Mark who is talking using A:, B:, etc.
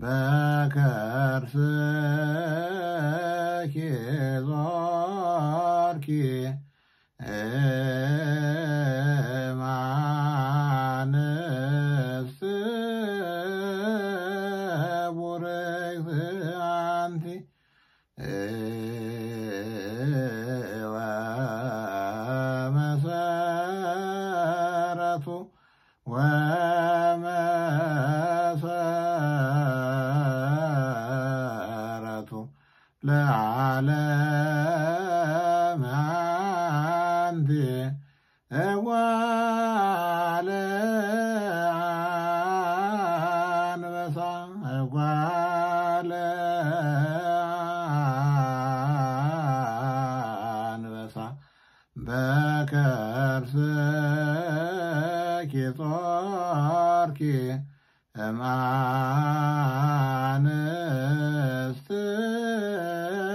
A: በከርፍኪ ዞርኪ يفهمتي ومسارة ومسارة لعلى معندي أوان ጓለ አንበሳ በከርሰኪ ጾርኪ እማንስት